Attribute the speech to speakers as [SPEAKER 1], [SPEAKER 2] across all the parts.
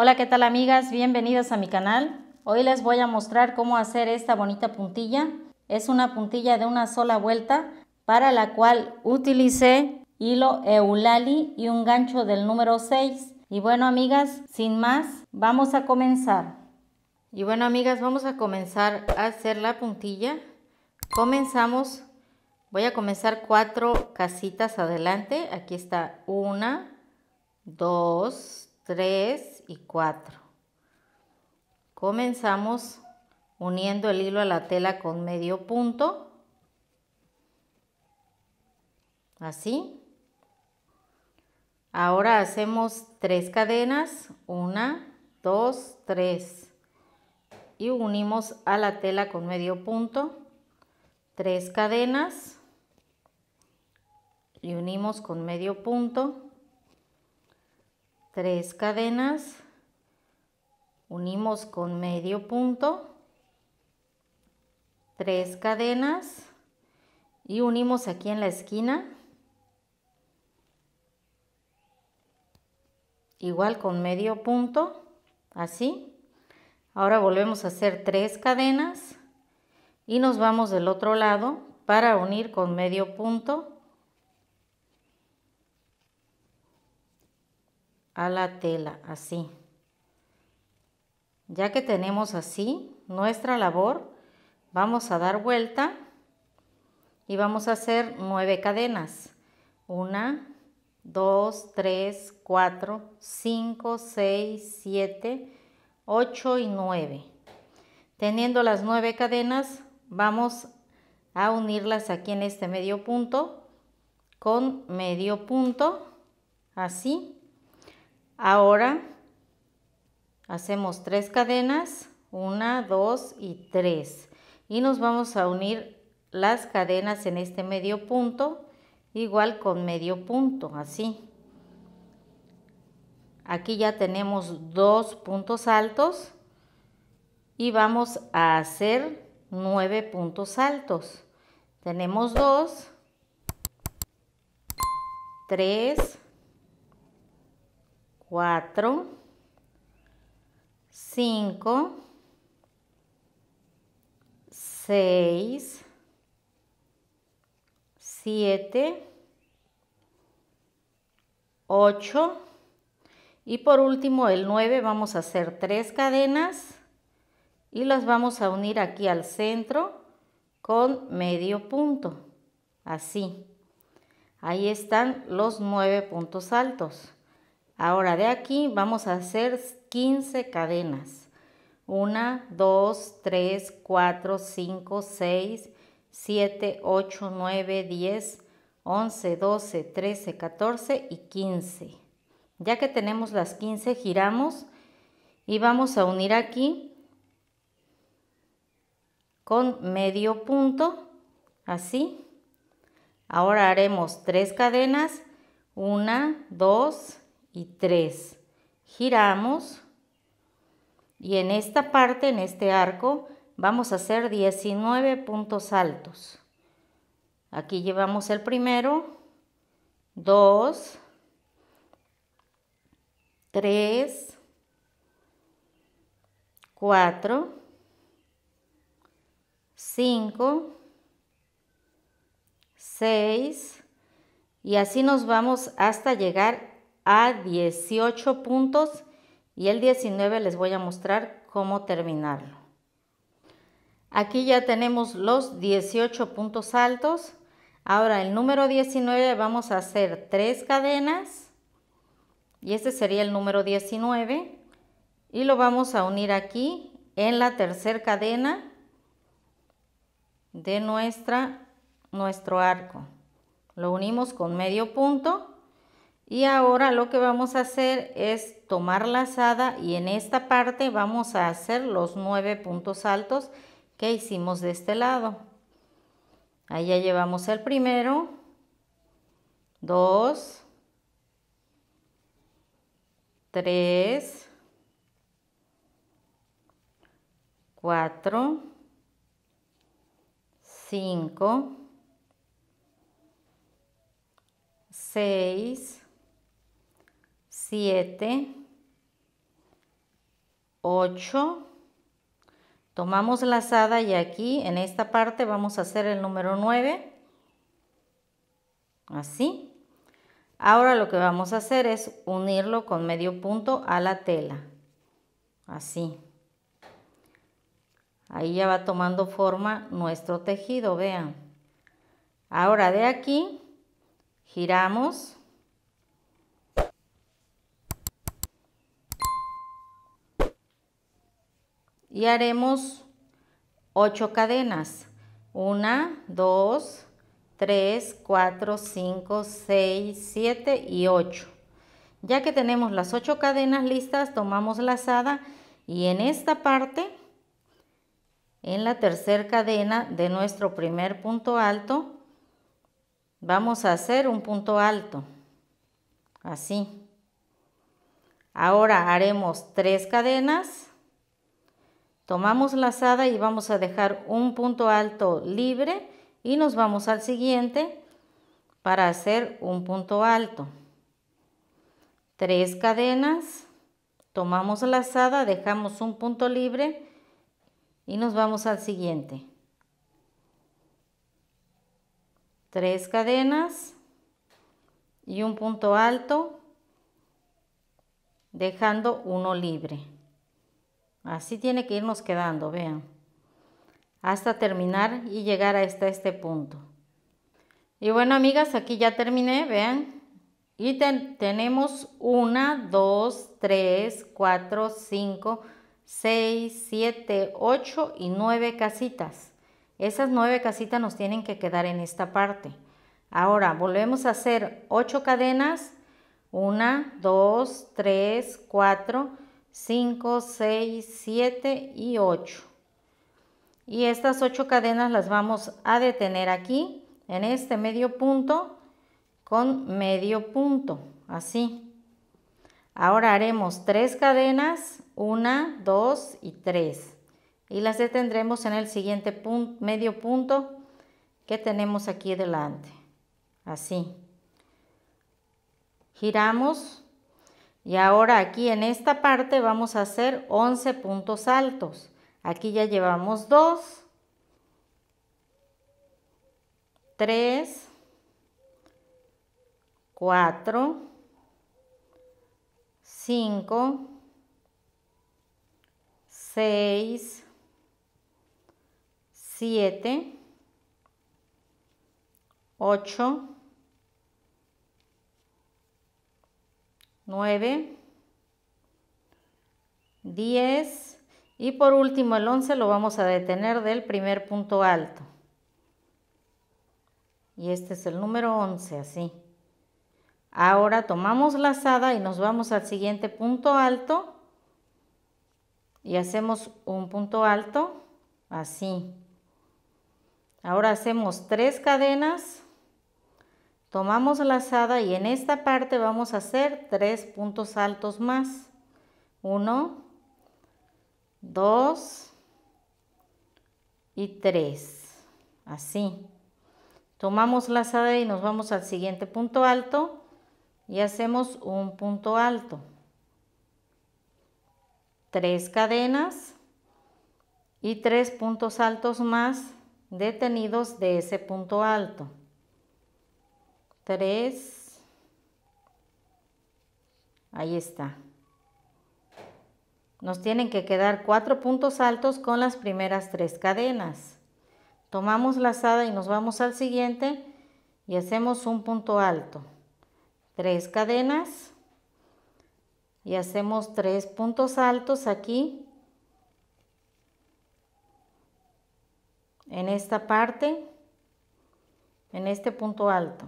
[SPEAKER 1] Hola, ¿qué tal amigas? Bienvenidas a mi canal. Hoy les voy a mostrar cómo hacer esta bonita puntilla. Es una puntilla de una sola vuelta para la cual utilicé hilo Eulali y un gancho del número 6. Y bueno amigas, sin más, vamos a comenzar. Y bueno amigas, vamos a comenzar a hacer la puntilla. Comenzamos Voy a comenzar cuatro casitas adelante. Aquí está una, dos, 3 y 4. Comenzamos uniendo el hilo a la tela con medio punto. Así. Ahora hacemos 3 cadenas, 1, 2, 3 Y unimos a la tela con medio punto, 3 cadenas y unimos con medio punto. Tres cadenas, unimos con medio punto, tres cadenas y unimos aquí en la esquina, igual con medio punto, así. Ahora volvemos a hacer tres cadenas y nos vamos del otro lado para unir con medio punto a la tela, así. Ya que tenemos así nuestra labor, vamos a dar vuelta y vamos a hacer nueve cadenas. Una, dos, tres, cuatro, cinco, seis, siete, ocho y nueve. Teniendo las nueve cadenas, vamos a unirlas aquí en este medio punto con medio punto, así Ahora hacemos tres cadenas, una, dos y tres. Y nos vamos a unir las cadenas en este medio punto, igual con medio punto, así. Aquí ya tenemos dos puntos altos y vamos a hacer nueve puntos altos. Tenemos dos, tres, 4, 5, 6, 7, 8 y por último el 9 vamos a hacer tres cadenas y las vamos a unir aquí al centro con medio punto así ahí están los 9 puntos altos Ahora de aquí vamos a hacer 15 cadenas. 1, 2, 3, 4, 5, 6, 7, 8, 9, 10, 11, 12, 13, 14 y 15. Ya que tenemos las 15, giramos y vamos a unir aquí con medio punto, así. Ahora haremos 3 cadenas, 1, 2, 3 y 3. Giramos y en esta parte, en este arco, vamos a hacer 19 puntos altos. Aquí llevamos el primero, 2, 3, 4, 5, 6 y así nos vamos hasta llegar 18 puntos y el 19 les voy a mostrar cómo terminarlo. Aquí ya tenemos los 18 puntos altos. Ahora el número 19 vamos a hacer tres cadenas y este sería el número 19 y lo vamos a unir aquí en la tercera cadena de nuestra, nuestro arco. Lo unimos con medio punto y ahora lo que vamos a hacer es tomar lazada y en esta parte vamos a hacer los nueve puntos altos que hicimos de este lado. Ahí ya llevamos el primero, dos, tres, cuatro, cinco, seis, 7, 8. Tomamos lazada y aquí en esta parte vamos a hacer el número 9. Así. Ahora lo que vamos a hacer es unirlo con medio punto a la tela. Así. Ahí ya va tomando forma nuestro tejido, vean. Ahora de aquí giramos y haremos 8 cadenas. 1, 2, 3, 4, 5, 6, 7 y 8. Ya que tenemos las 8 cadenas listas, tomamos lazada y en esta parte, en la tercera cadena de nuestro primer punto alto, vamos a hacer un punto alto. Así. Ahora haremos 3 cadenas Tomamos lazada y vamos a dejar un punto alto libre y nos vamos al siguiente para hacer un punto alto. Tres cadenas, tomamos lazada, dejamos un punto libre y nos vamos al siguiente. Tres cadenas y un punto alto, dejando uno libre. Así tiene que irnos quedando, vean. Hasta terminar y llegar hasta este punto. Y bueno, amigas, aquí ya terminé, vean. Y ten tenemos 1, 2, 3, 4, 5, 6, 7, 8 y 9 casitas. Esas 9 casitas nos tienen que quedar en esta parte. Ahora volvemos a hacer 8 cadenas. 1, 2, 3, 4, 5. 5, 6, 7 y 8. Y estas 8 cadenas las vamos a detener aquí, en este medio punto, con medio punto, así. Ahora haremos 3 cadenas, 1, 2 y 3. Y las detendremos en el siguiente punto, medio punto que tenemos aquí delante, así. Giramos y ahora aquí en esta parte vamos a hacer 11 puntos altos. Aquí ya llevamos 2, 3, 4, 5, 6, 7, 8, 9, 10 y por último el 11 lo vamos a detener del primer punto alto. Y este es el número 11, así. Ahora tomamos lazada y nos vamos al siguiente punto alto y hacemos un punto alto, así. Ahora hacemos tres cadenas Tomamos lazada y en esta parte vamos a hacer tres puntos altos más. Uno, dos y tres. Así. Tomamos la lazada y nos vamos al siguiente punto alto y hacemos un punto alto. Tres cadenas y tres puntos altos más detenidos de ese punto alto. 3. Ahí está. Nos tienen que quedar cuatro puntos altos con las primeras tres cadenas. Tomamos lazada y nos vamos al siguiente y hacemos un punto alto. Tres cadenas y hacemos tres puntos altos aquí en esta parte, en este punto alto.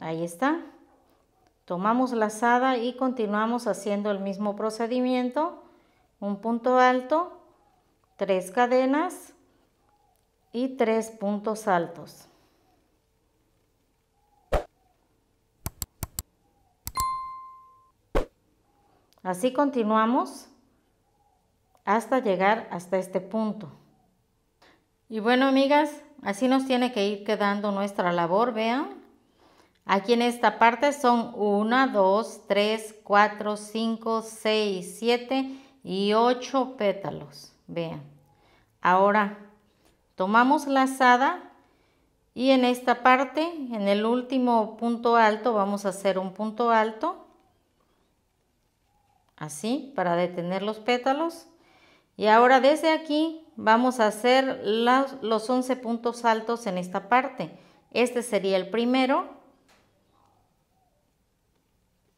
[SPEAKER 1] Ahí está. Tomamos lazada y continuamos haciendo el mismo procedimiento. Un punto alto, tres cadenas y tres puntos altos. Así continuamos hasta llegar hasta este punto. Y bueno, amigas, así nos tiene que ir quedando nuestra labor, vean. Aquí en esta parte son 1, 2, 3, 4, 5, 6, 7 y 8 pétalos. Vean. Ahora tomamos lazada y en esta parte, en el último punto alto, vamos a hacer un punto alto. Así, para detener los pétalos. Y ahora desde aquí vamos a hacer los, los 11 puntos altos en esta parte. Este sería el primero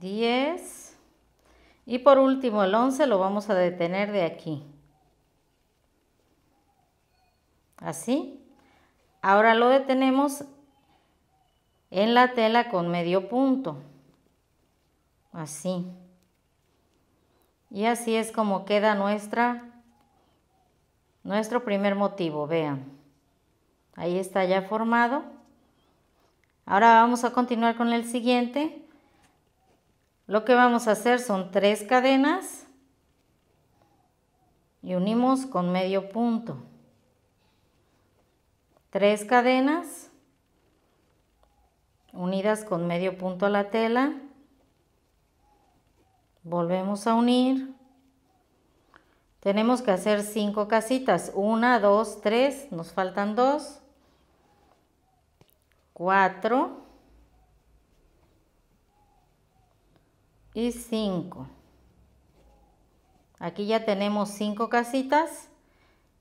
[SPEAKER 1] 10 y por último el 11 lo vamos a detener de aquí. Así. Ahora lo detenemos en la tela con medio punto. Así. Y así es como queda nuestra, nuestro primer motivo, vean. Ahí está ya formado. Ahora vamos a continuar con el siguiente. Lo que vamos a hacer son tres cadenas y unimos con medio punto. Tres cadenas unidas con medio punto a la tela. Volvemos a unir. Tenemos que hacer cinco casitas. Una, dos, tres. Nos faltan dos. Cuatro. y 5. Aquí ya tenemos 5 casitas.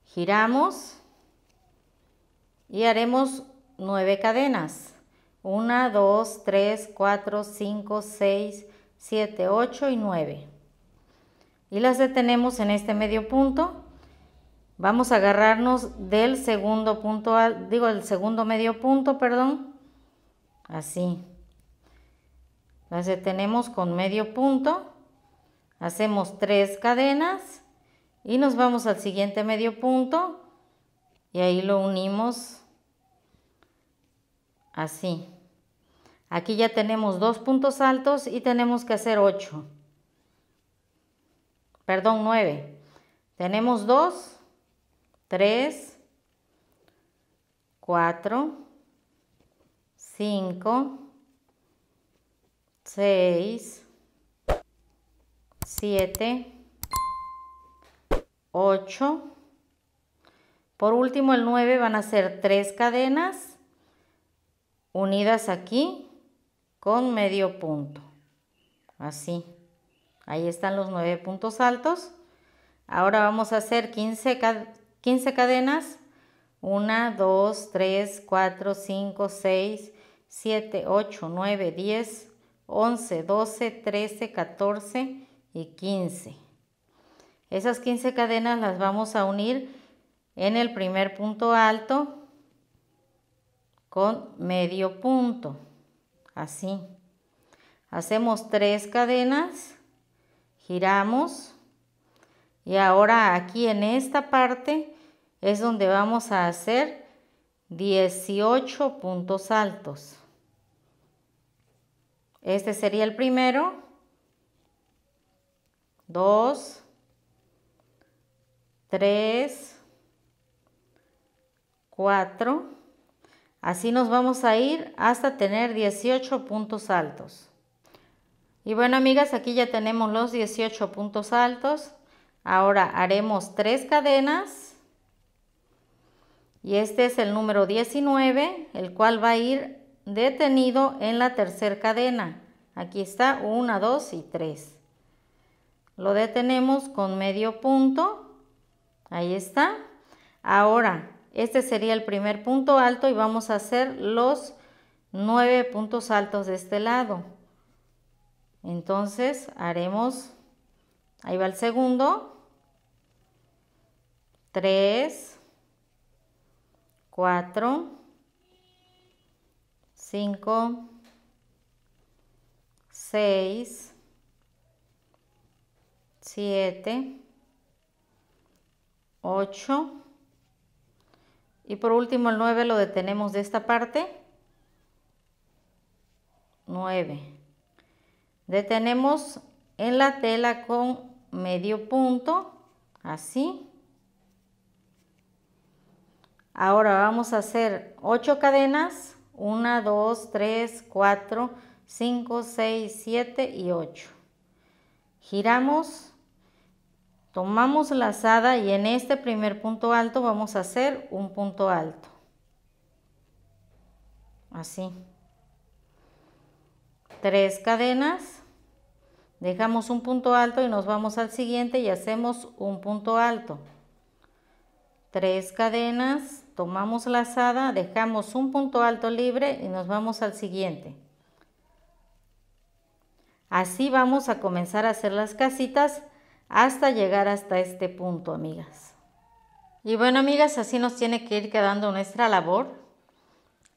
[SPEAKER 1] Giramos y haremos 9 cadenas. 1, 2, 3, 4, 5, 6, 7, 8 y 9. Y las detenemos en este medio punto. Vamos a agarrarnos del segundo punto, digo, el segundo medio punto, perdón. Así. Entonces tenemos con medio punto, hacemos tres cadenas y nos vamos al siguiente medio punto y ahí lo unimos así. Aquí ya tenemos dos puntos altos y tenemos que hacer 8. Perdón, 9. Tenemos 2, 3, 4, 5, 6, 7, 8. Por último el 9 van a ser 3 cadenas unidas aquí con medio punto. Así. Ahí están los 9 puntos altos. Ahora vamos a hacer 15, 15 cadenas. 1, 2, 3, 4, 5, 6, 7, 8, 9, 10, 11, 12, 13, 14 y 15. Esas 15 cadenas las vamos a unir en el primer punto alto con medio punto, así. Hacemos tres cadenas, giramos y ahora aquí en esta parte es donde vamos a hacer 18 puntos altos. Este sería el primero. Dos. Tres. Cuatro. Así nos vamos a ir hasta tener 18 puntos altos. Y bueno, amigas, aquí ya tenemos los 18 puntos altos. Ahora haremos tres cadenas. Y este es el número 19, el cual va a ir detenido en la tercera cadena. Aquí está 1, 2 y 3. Lo detenemos con medio punto. Ahí está. Ahora, este sería el primer punto alto y vamos a hacer los 9 puntos altos de este lado. Entonces haremos, ahí va el segundo, 3, 4, 5, 6, 7, 8 y por último el 9 lo detenemos de esta parte. 9. Detenemos en la tela con medio punto, así. Ahora vamos a hacer 8 cadenas 1, 2, 3, 4, 5, 6, 7 y 8. Giramos, tomamos la lazada y en este primer punto alto vamos a hacer un punto alto. Así. Tres cadenas, dejamos un punto alto y nos vamos al siguiente y hacemos un punto alto. Tres cadenas, tomamos la lazada, dejamos un punto alto libre y nos vamos al siguiente. Así vamos a comenzar a hacer las casitas hasta llegar hasta este punto, amigas. Y bueno, amigas, así nos tiene que ir quedando nuestra labor.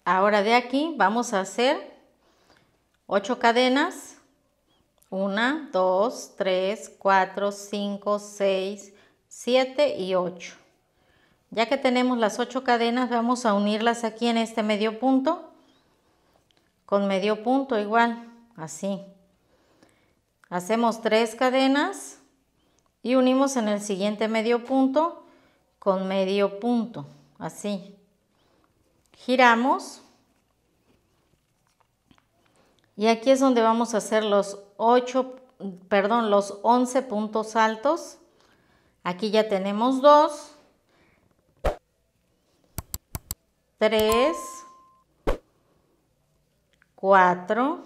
[SPEAKER 1] Ahora de aquí vamos a hacer 8 cadenas. 1, 2, 3, 4, 5, 6, 7 y 8. Ya que tenemos las ocho cadenas, vamos a unirlas aquí en este medio punto, con medio punto igual, así. Hacemos tres cadenas y unimos en el siguiente medio punto con medio punto, así. Giramos. Y aquí es donde vamos a hacer los 8, perdón, los 11 puntos altos. Aquí ya tenemos dos 3, 4,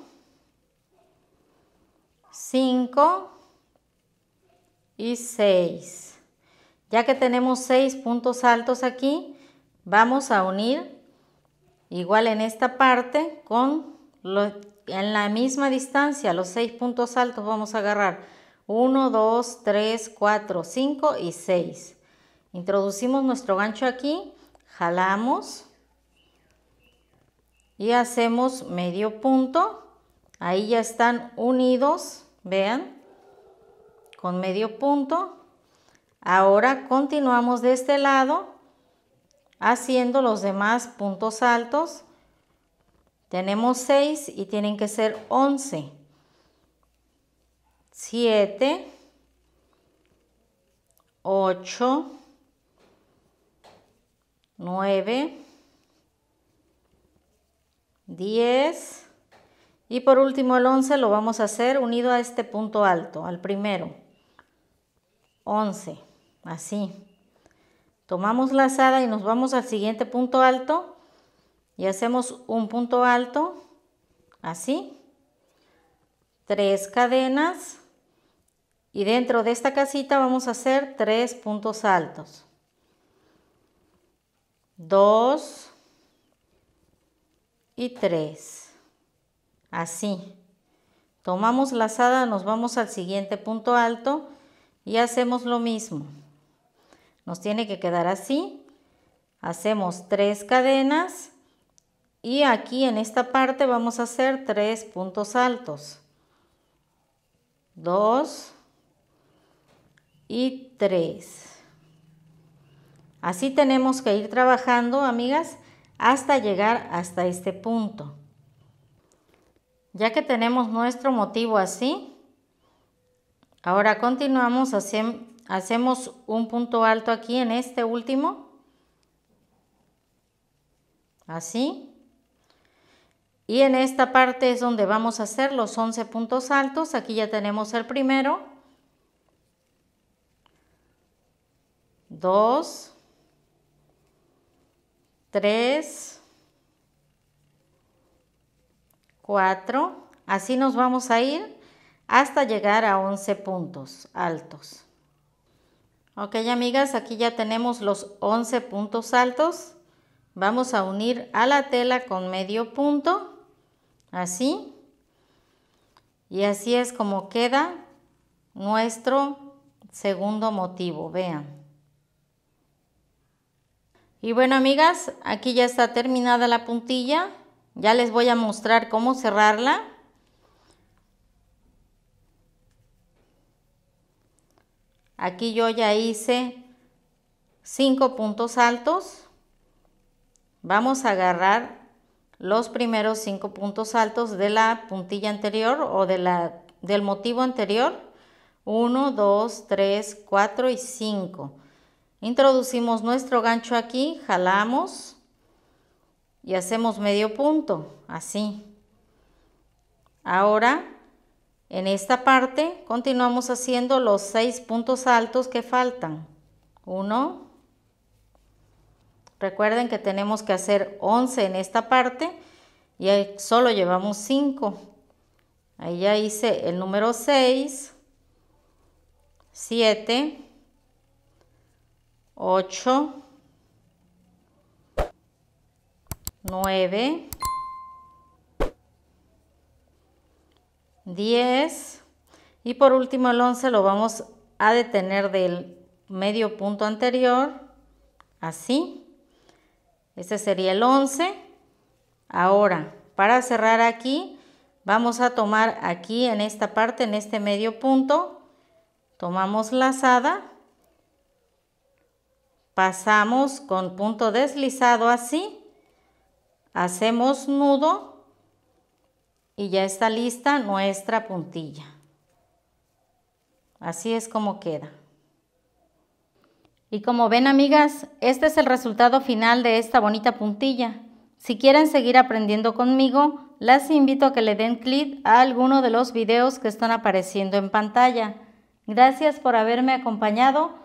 [SPEAKER 1] 5 y 6. Ya que tenemos 6 puntos altos aquí, vamos a unir igual en esta parte con lo, en la misma distancia, los 6 puntos altos vamos a agarrar 1, 2, 3, 4, 5 y 6. Introducimos nuestro gancho aquí, jalamos y hacemos medio punto. Ahí ya están unidos, vean, con medio punto. Ahora continuamos de este lado haciendo los demás puntos altos. Tenemos 6 y tienen que ser 11. 7, 8, 9, 10 y por último el 11 lo vamos a hacer unido a este punto alto, al primero. 11, así. Tomamos lazada y nos vamos al siguiente punto alto y hacemos un punto alto, así. Tres cadenas y dentro de esta casita vamos a hacer tres puntos altos. 2 y 3. Así. Tomamos lazada, nos vamos al siguiente punto alto y hacemos lo mismo. Nos tiene que quedar así. Hacemos tres cadenas y aquí en esta parte vamos a hacer tres puntos altos. 2 y 3. Así tenemos que ir trabajando, amigas, hasta llegar hasta este punto. Ya que tenemos nuestro motivo así, ahora continuamos, hacemos un punto alto aquí en este último, así, y en esta parte es donde vamos a hacer los 11 puntos altos, aquí ya tenemos el primero, 2, 3, 4. Así nos vamos a ir hasta llegar a 11 puntos altos. Ok, amigas, aquí ya tenemos los 11 puntos altos. Vamos a unir a la tela con medio punto, así. Y así es como queda nuestro segundo motivo, vean. Y bueno amigas, aquí ya está terminada la puntilla. Ya les voy a mostrar cómo cerrarla. Aquí yo ya hice 5 puntos altos. Vamos a agarrar los primeros 5 puntos altos de la puntilla anterior o de la, del motivo anterior. 1, 2, 3, 4 y 5. Introducimos nuestro gancho aquí, jalamos y hacemos medio punto, así. Ahora, en esta parte, continuamos haciendo los seis puntos altos que faltan. Uno. Recuerden que tenemos que hacer 11 en esta parte y solo llevamos 5. Ahí ya hice el número 6, 7, 8, 9, 10 y por último el 11 lo vamos a detener del medio punto anterior, así. Este sería el 11. Ahora, para cerrar aquí, vamos a tomar aquí en esta parte, en este medio punto, tomamos lazada pasamos con punto deslizado así, hacemos nudo y ya está lista nuestra puntilla. Así es como queda. Y como ven amigas, este es el resultado final de esta bonita puntilla. Si quieren seguir aprendiendo conmigo, las invito a que le den clic a alguno de los videos que están apareciendo en pantalla. Gracias por haberme acompañado.